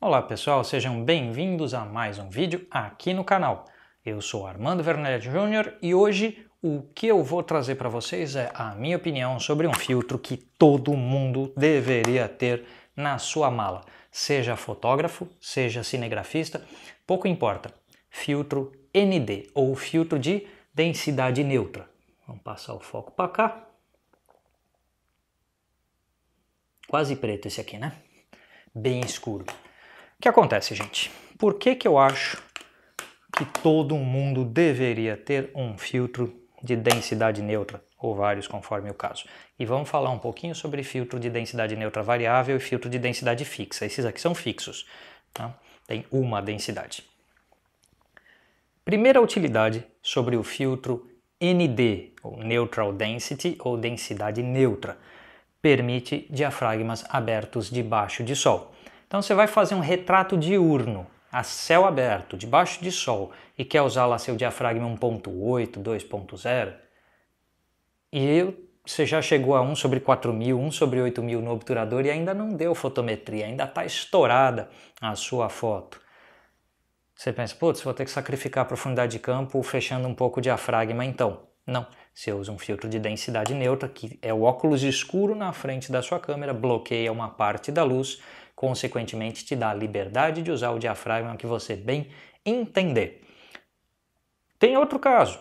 Olá pessoal, sejam bem-vindos a mais um vídeo aqui no canal. Eu sou Armando Vernet Jr. e hoje o que eu vou trazer para vocês é a minha opinião sobre um filtro que todo mundo deveria ter na sua mala, seja fotógrafo, seja cinegrafista, pouco importa. Filtro ND ou filtro de densidade neutra. Vamos passar o foco para cá. Quase preto esse aqui, né? Bem escuro. O que acontece, gente? Por que, que eu acho que todo mundo deveria ter um filtro de densidade neutra, ou vários, conforme o caso? E vamos falar um pouquinho sobre filtro de densidade neutra variável e filtro de densidade fixa. Esses aqui são fixos, tá? tem uma densidade. Primeira utilidade sobre o filtro ND, ou Neutral Density, ou densidade neutra. Permite diafragmas abertos debaixo de sol. Então você vai fazer um retrato diurno, a céu aberto, debaixo de sol, e quer usar lá seu diafragma 1.8, 2.0, e você já chegou a 1 sobre 4 mil, 1 sobre 8 mil no obturador e ainda não deu fotometria, ainda está estourada a sua foto. Você pensa, putz, vou ter que sacrificar a profundidade de campo fechando um pouco o diafragma então. Não, você usa um filtro de densidade neutra, que é o óculos escuro na frente da sua câmera, bloqueia uma parte da luz consequentemente te dá a liberdade de usar o diafragma que você bem entender. Tem outro caso.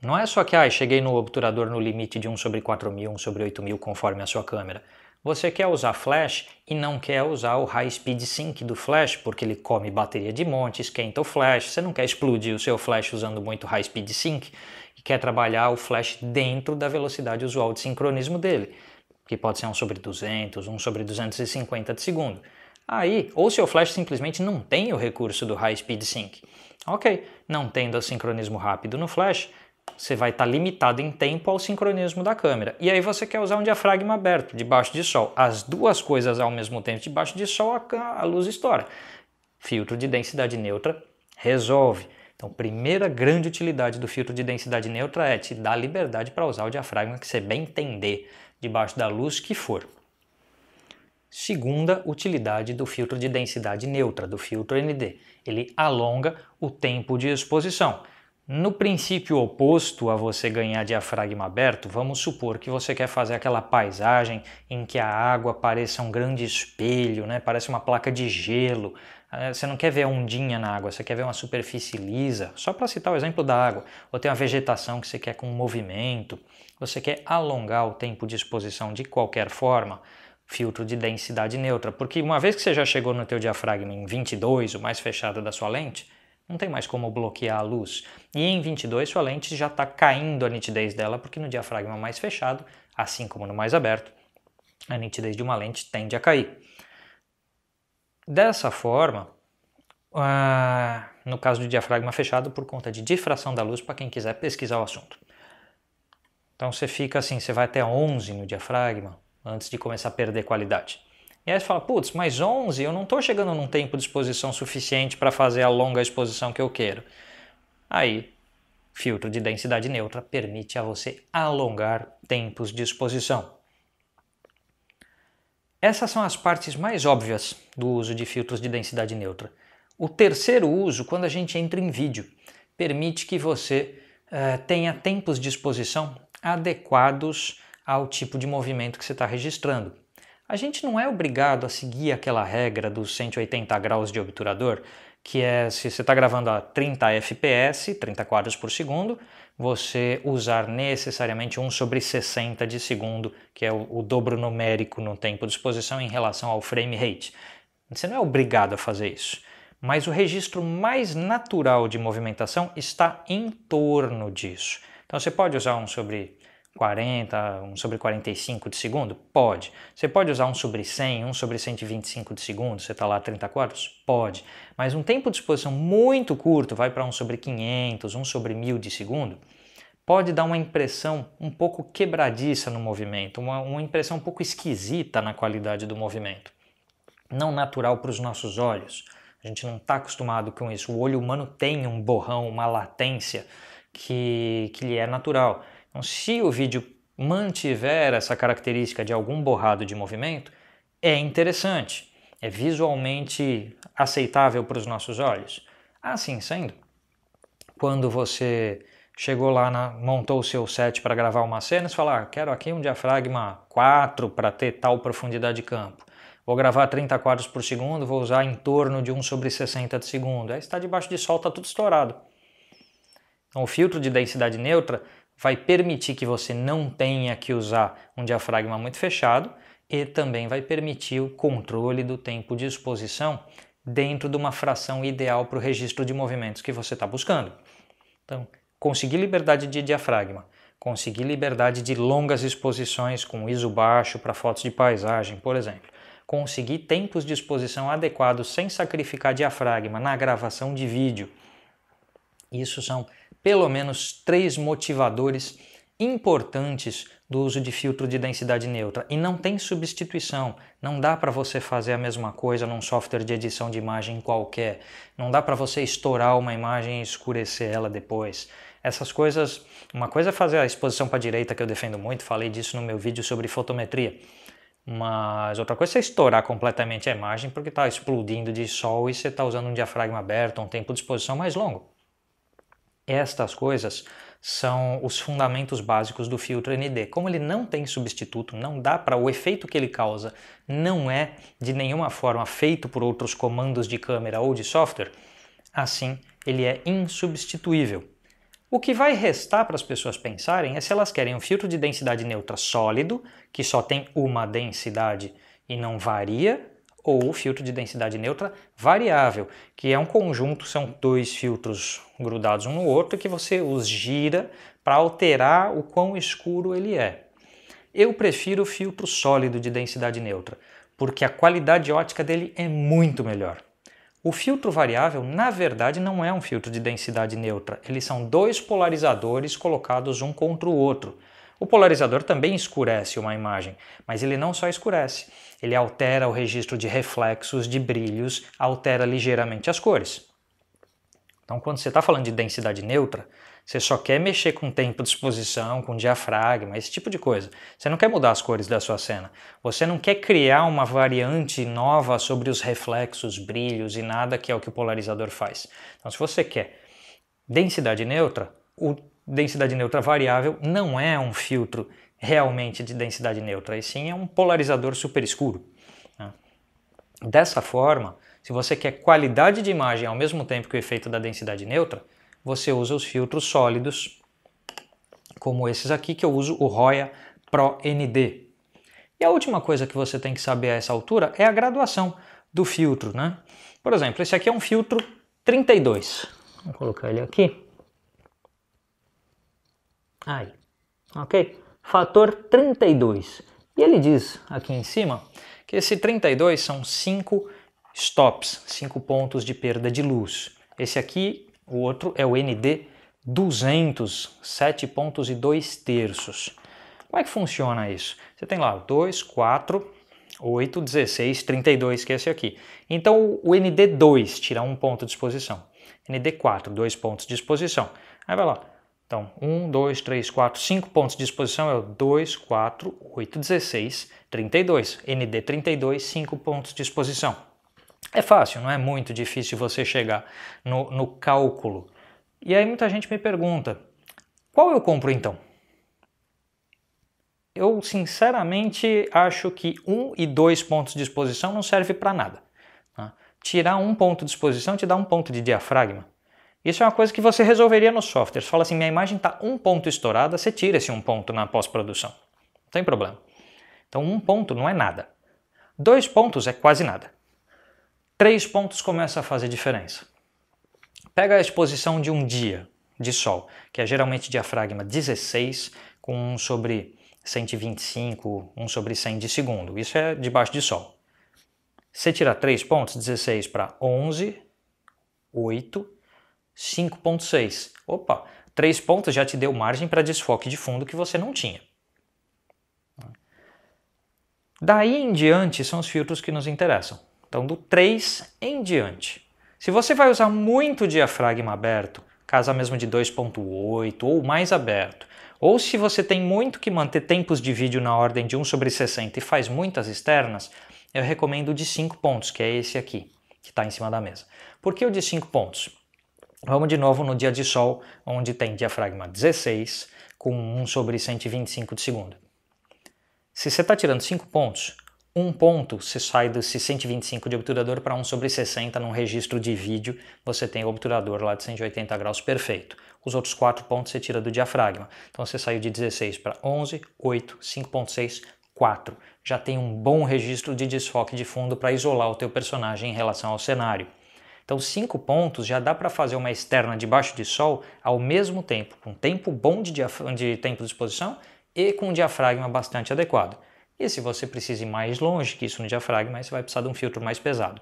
Não é só que, ah, cheguei no obturador no limite de 1 sobre 4 mil, 1 sobre 8 mil, conforme a sua câmera. Você quer usar flash e não quer usar o high speed sync do flash, porque ele come bateria de monte, esquenta o flash, você não quer explodir o seu flash usando muito high speed sync e quer trabalhar o flash dentro da velocidade usual de sincronismo dele que pode ser 1 sobre 200, 1 sobre 250 de segundo. Aí, ou seu flash simplesmente não tem o recurso do High Speed Sync. Ok, não tendo sincronismo rápido no flash, você vai estar tá limitado em tempo ao sincronismo da câmera. E aí você quer usar um diafragma aberto, debaixo de sol. As duas coisas ao mesmo tempo, debaixo de sol, a, a luz estoura. Filtro de densidade neutra resolve. Então, primeira grande utilidade do filtro de densidade neutra é te dar liberdade para usar o diafragma que você bem entender debaixo da luz que for. Segunda utilidade do filtro de densidade neutra, do filtro ND, ele alonga o tempo de exposição. No princípio oposto a você ganhar diafragma aberto, vamos supor que você quer fazer aquela paisagem em que a água pareça um grande espelho, né? parece uma placa de gelo. Ah, você não quer ver a ondinha na água, você quer ver uma superfície lisa, só para citar o exemplo da água. Ou tem uma vegetação que você quer com movimento você quer alongar o tempo de exposição de qualquer forma, filtro de densidade neutra, porque uma vez que você já chegou no teu diafragma em 22, o mais fechado da sua lente, não tem mais como bloquear a luz. E em 22 sua lente já está caindo a nitidez dela, porque no diafragma mais fechado, assim como no mais aberto, a nitidez de uma lente tende a cair. Dessa forma, uh, no caso do diafragma fechado, por conta de difração da luz, para quem quiser pesquisar o assunto. Então você fica assim, você vai até 11 no diafragma antes de começar a perder qualidade. E aí você fala, putz, mas 11 eu não estou chegando num tempo de exposição suficiente para fazer a longa exposição que eu quero. Aí, filtro de densidade neutra permite a você alongar tempos de exposição. Essas são as partes mais óbvias do uso de filtros de densidade neutra. O terceiro uso, quando a gente entra em vídeo, permite que você uh, tenha tempos de exposição adequados ao tipo de movimento que você está registrando. A gente não é obrigado a seguir aquela regra dos 180 graus de obturador, que é se você está gravando a 30 fps, 30 quadros por segundo, você usar necessariamente 1 sobre 60 de segundo, que é o, o dobro numérico no tempo de exposição em relação ao frame rate. Você não é obrigado a fazer isso mas o registro mais natural de movimentação está em torno disso. Então você pode usar um sobre 40, um sobre 45 de segundo? Pode. Você pode usar um sobre 100, um sobre 125 de segundo, você está lá a 30 quartos? Pode. Mas um tempo de exposição muito curto, vai para um sobre 500, um sobre 1000 de segundo, pode dar uma impressão um pouco quebradiça no movimento, uma, uma impressão um pouco esquisita na qualidade do movimento. Não natural para os nossos olhos. A gente não está acostumado com isso. O olho humano tem um borrão, uma latência que, que lhe é natural. Então, se o vídeo mantiver essa característica de algum borrado de movimento, é interessante, é visualmente aceitável para os nossos olhos. Assim sendo, quando você chegou lá, na, montou o seu set para gravar uma cena, você fala, ah, quero aqui um diafragma 4 para ter tal profundidade de campo. Vou gravar 30 quadros por segundo, vou usar em torno de 1 sobre 60 de segundo. Aí está debaixo de sol, está tudo estourado. Então, o filtro de densidade neutra vai permitir que você não tenha que usar um diafragma muito fechado e também vai permitir o controle do tempo de exposição dentro de uma fração ideal para o registro de movimentos que você está buscando. Então, conseguir liberdade de diafragma, conseguir liberdade de longas exposições com ISO baixo para fotos de paisagem, por exemplo, conseguir tempos de exposição adequados sem sacrificar diafragma na gravação de vídeo. Isso são pelo menos três motivadores importantes do uso de filtro de densidade neutra e não tem substituição. Não dá para você fazer a mesma coisa num software de edição de imagem qualquer. Não dá para você estourar uma imagem e escurecer ela depois. Essas coisas, uma coisa é fazer a exposição para a direita que eu defendo muito, falei disso no meu vídeo sobre fotometria. Mas outra coisa é estourar completamente a imagem porque está explodindo de sol e você está usando um diafragma aberto, um tempo de exposição mais longo. Estas coisas são os fundamentos básicos do filtro ND. Como ele não tem substituto, não dá para o efeito que ele causa, não é de nenhuma forma feito por outros comandos de câmera ou de software, assim ele é insubstituível. O que vai restar para as pessoas pensarem é se elas querem um filtro de densidade neutra sólido, que só tem uma densidade e não varia, ou o filtro de densidade neutra variável, que é um conjunto, são dois filtros grudados um no outro que você os gira para alterar o quão escuro ele é. Eu prefiro o filtro sólido de densidade neutra, porque a qualidade ótica dele é muito melhor. O filtro variável, na verdade, não é um filtro de densidade neutra, eles são dois polarizadores colocados um contra o outro o polarizador também escurece uma imagem, mas ele não só escurece, ele altera o registro de reflexos, de brilhos, altera ligeiramente as cores. Então, quando você está falando de densidade neutra, você só quer mexer com tempo de exposição, com diafragma, esse tipo de coisa. Você não quer mudar as cores da sua cena. Você não quer criar uma variante nova sobre os reflexos, brilhos e nada que é o que o polarizador faz. Então, se você quer densidade neutra, o densidade neutra variável não é um filtro realmente de densidade neutra, e sim é um polarizador super Né? Dessa forma, se você quer qualidade de imagem ao mesmo tempo que o efeito da densidade neutra, você usa os filtros sólidos, como esses aqui, que eu uso o Roya Pro ND. E a última coisa que você tem que saber a essa altura é a graduação do filtro. Né? Por exemplo, esse aqui é um filtro 32. Vou colocar ele aqui. Aí, ok? Fator 32. E ele diz aqui em cima que esse 32 são 5 stops, 5 pontos de perda de luz. Esse aqui, o outro, é o ND 200, 7 pontos e 2 terços. Como é que funciona isso? Você tem lá 2, 4, 8, 16, 32, que é esse aqui. Então o ND2 tira um ponto de exposição. ND4, dois pontos de exposição. Aí vai lá, então, 1, 2, 3, 4, 5 pontos de exposição é o 2, 4, 8, 16, 32. ND32, 5 pontos de exposição. É fácil, não é muito difícil você chegar no, no cálculo. E aí muita gente me pergunta, qual eu compro então? Eu sinceramente acho que 1 e 2 pontos de exposição não serve para nada. Tá? Tirar um ponto de exposição te dá um ponto de diafragma. Isso é uma coisa que você resolveria no software. Você fala assim, minha imagem está um ponto estourada, você tira esse um ponto na pós-produção. Não tem problema. Então um ponto não é nada. Dois pontos é quase nada. Três pontos começa a fazer diferença. Pega a exposição de um dia de sol, que é geralmente diafragma 16 com 1 sobre 125, 1 sobre 100 de segundo. Isso é debaixo de sol. Você tira três pontos, 16 para 11, 8, 5,6. Opa, 3 pontos já te deu margem para desfoque de fundo que você não tinha. Daí em diante são os filtros que nos interessam. Então, do 3 em diante. Se você vai usar muito diafragma aberto, casa mesmo de 2,8 ou mais aberto, ou se você tem muito que manter tempos de vídeo na ordem de 1 sobre 60 e faz muitas externas, eu recomendo o de 5 pontos, que é esse aqui, que está em cima da mesa. Por que o de 5 pontos? Vamos de novo no dia de Sol, onde tem diafragma 16 com 1 sobre 125 de segundo. Se você está tirando 5 pontos, um ponto se sai desse 125 de obturador para 1 sobre 60 num registro de vídeo, você tem o obturador lá de 180 graus perfeito. Os outros 4 pontos você tira do diafragma. Então você saiu de 16 para 11, 8, 5.6, 4. Já tem um bom registro de desfoque de fundo para isolar o teu personagem em relação ao cenário. Então, cinco pontos já dá para fazer uma externa debaixo de sol ao mesmo tempo, com tempo bom de, de tempo de exposição e com um diafragma bastante adequado. E se você precisa ir mais longe que isso no diafragma, você vai precisar de um filtro mais pesado.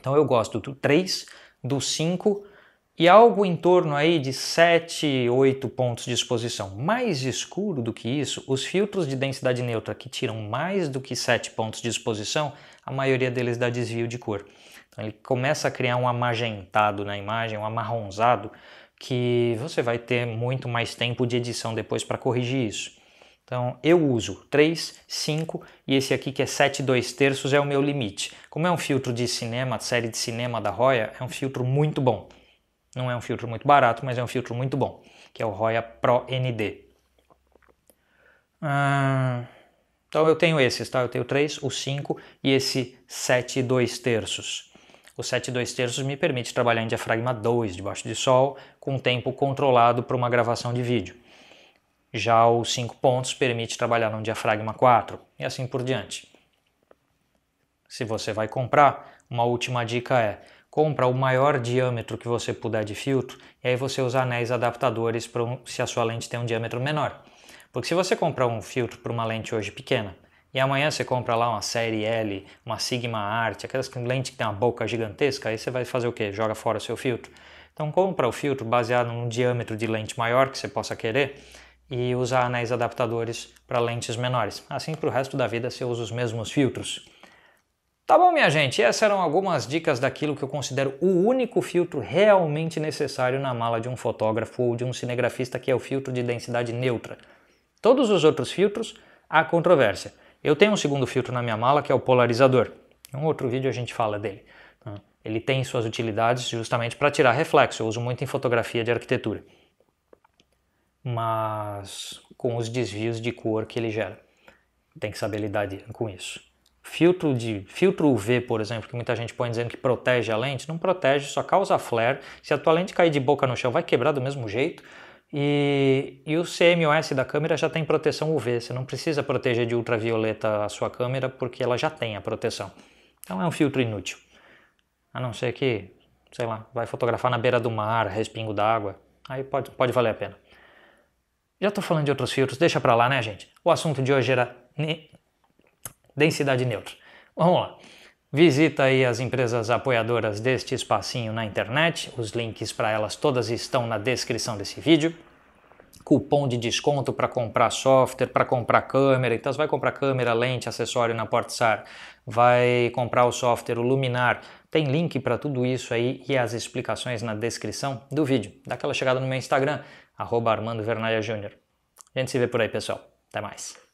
Então eu gosto do 3, do 5 e algo em torno aí de 7, 8 pontos de exposição. Mais escuro do que isso, os filtros de densidade neutra que tiram mais do que 7 pontos de exposição, a maioria deles dá desvio de cor. Então ele começa a criar um amagentado na imagem, um amarronzado, que você vai ter muito mais tempo de edição depois para corrigir isso. Então eu uso 3, 5 e esse aqui que é 7 2 terços é o meu limite. Como é um filtro de cinema, série de cinema da Roya, é um filtro muito bom. Não é um filtro muito barato, mas é um filtro muito bom, que é o Roya Pro ND. Ah, então eu tenho esses, tá? Eu tenho 3, o 5 e esse 7 2 terços. O 7 2 terços me permite trabalhar em diafragma 2 debaixo de sol, com tempo controlado para uma gravação de vídeo. Já o 5 pontos permite trabalhar num diafragma 4 e assim por diante. Se você vai comprar, uma última dica é: compra o maior diâmetro que você puder de filtro e aí você usa anéis adaptadores para um, se a sua lente tem um diâmetro menor. Porque se você comprar um filtro para uma lente hoje pequena e amanhã você compra lá uma série L, uma Sigma Art, aquelas lentes que tem uma boca gigantesca, aí você vai fazer o quê? Joga fora o seu filtro. Então compra o filtro baseado num diâmetro de lente maior que você possa querer e usa anéis adaptadores para lentes menores. Assim para o resto da vida você usa os mesmos filtros. Tá bom, minha gente, essas eram algumas dicas daquilo que eu considero o único filtro realmente necessário na mala de um fotógrafo ou de um cinegrafista, que é o filtro de densidade neutra. Todos os outros filtros, há controvérsia. Eu tenho um segundo filtro na minha mala, que é o polarizador. Em um outro vídeo a gente fala dele. Tá? Ele tem suas utilidades justamente para tirar reflexo, eu uso muito em fotografia de arquitetura. Mas com os desvios de cor que ele gera. Tem que saber lidar com isso. Filtro de filtro UV, por exemplo, que muita gente põe dizendo que protege a lente, não protege, só causa flare. Se a tua lente cair de boca no chão, vai quebrar do mesmo jeito. E, e, o CMOS da câmera já tem proteção UV, você não precisa proteger de ultravioleta a sua câmera porque ela já tem a proteção. Então é um filtro inútil. A não ser que, sei lá, vai fotografar na beira do mar, respingo d'água, aí pode, pode valer a pena. Já estou falando de outros filtros, deixa pra lá, né, gente? O assunto de hoje era densidade neutra. Vamos lá. Visita aí as empresas apoiadoras deste espacinho na internet, os links para elas todas estão na descrição desse vídeo. Cupom de desconto para comprar software, para comprar câmera, então você vai comprar câmera, lente, acessório na Portsar, vai comprar o software, o Luminar, tem link para tudo isso aí e as explicações na descrição do vídeo. Dá aquela chegada no meu Instagram, arroba Júnior. A gente se vê por aí, pessoal. Até mais.